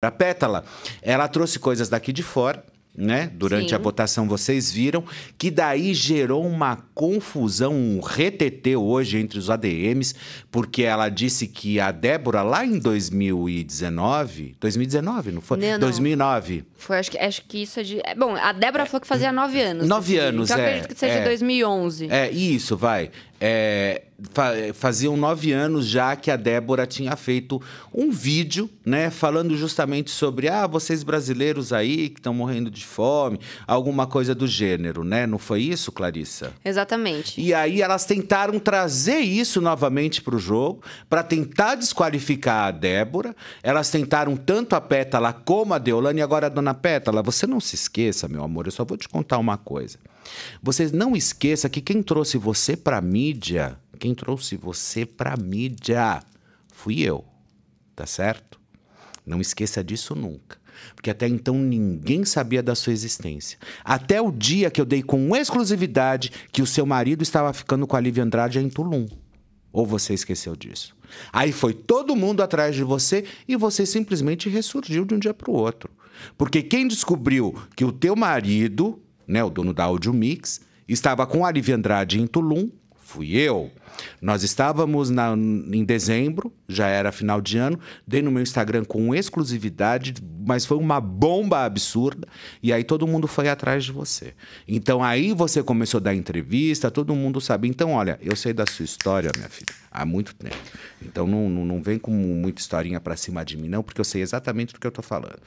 A Pétala, ela trouxe coisas daqui de fora, né? Durante Sim. a votação vocês viram que daí gerou uma confusão, um retetê hoje entre os ADMs, porque ela disse que a Débora lá em 2019, 2019 não foi? Não, não. 2009. Foi, acho que, acho que isso é de, é, bom, a Débora é, falou que fazia nove anos. Nove anos, então, é. Eu acredito que seja é, 2011. É isso, vai. É, faziam nove anos já que a Débora tinha feito um vídeo, né, falando justamente sobre ah, vocês brasileiros aí que estão morrendo de fome, alguma coisa do gênero, né? Não foi isso, Clarissa? Exatamente. E aí elas tentaram trazer isso novamente para o jogo para tentar desqualificar a Débora. Elas tentaram tanto a Pétala como a Deolane. Agora, a dona Pétala, você não se esqueça, meu amor, eu só vou te contar uma coisa. Vocês não esqueça que quem trouxe você para mim mídia. Quem trouxe você para mídia fui eu, tá certo? Não esqueça disso nunca. Porque até então ninguém sabia da sua existência. Até o dia que eu dei com exclusividade que o seu marido estava ficando com a Lívia Andrade em Tulum. Ou você esqueceu disso? Aí foi todo mundo atrás de você e você simplesmente ressurgiu de um dia para o outro. Porque quem descobriu que o teu marido, né, o dono da Audio Mix, estava com a Lívia Andrade em Tulum, fui eu. Nós estávamos na, em dezembro, já era final de ano, dei no meu Instagram com exclusividade mas foi uma bomba absurda. E aí todo mundo foi atrás de você. Então aí você começou a dar entrevista, todo mundo sabe. Então, olha, eu sei da sua história, minha filha, há muito tempo. Então não, não, não vem com muita historinha pra cima de mim, não, porque eu sei exatamente do que eu tô falando.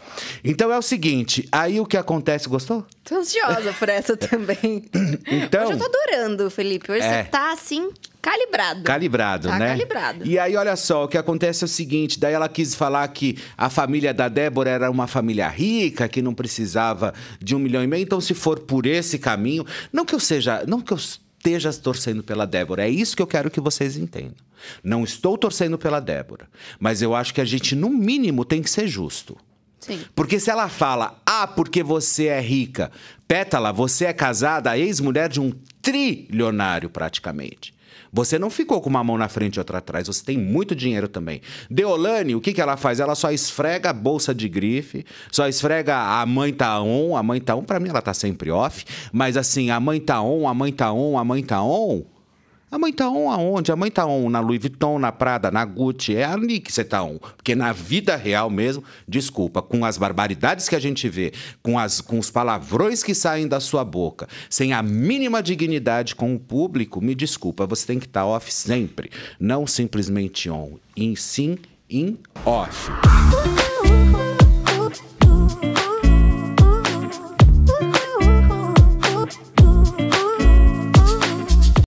Então é o seguinte, aí o que acontece, gostou? Tô ansiosa por essa também. então, Hoje eu tô adorando, Felipe. Hoje é. você tá assim Calibrado. Calibrado, tá né? Calibrado. E aí, olha só, o que acontece é o seguinte: daí ela quis falar que a família da Débora era uma família rica, que não precisava de um milhão e meio. Então, se for por esse caminho, não que eu seja. Não que eu esteja torcendo pela Débora. É isso que eu quero que vocês entendam. Não estou torcendo pela Débora. Mas eu acho que a gente, no mínimo, tem que ser justo. Sim. Porque se ela fala, ah, porque você é rica, pétala, você é casada, ex-mulher de um trilionário praticamente. Você não ficou com uma mão na frente e outra atrás, você tem muito dinheiro também. Deolane, o que, que ela faz? Ela só esfrega a bolsa de grife, só esfrega a mãe tá on, a mãe tá on, pra mim ela tá sempre off, mas assim, a mãe tá on, a mãe tá on, a mãe tá on, a mãe tá on aonde? A mãe tá on na Louis Vuitton, na Prada, na Gucci. É ali que você tá on. Porque na vida real mesmo, desculpa, com as barbaridades que a gente vê, com, as, com os palavrões que saem da sua boca, sem a mínima dignidade com o público, me desculpa, você tem que estar tá off sempre. Não simplesmente on. Em sim, em off.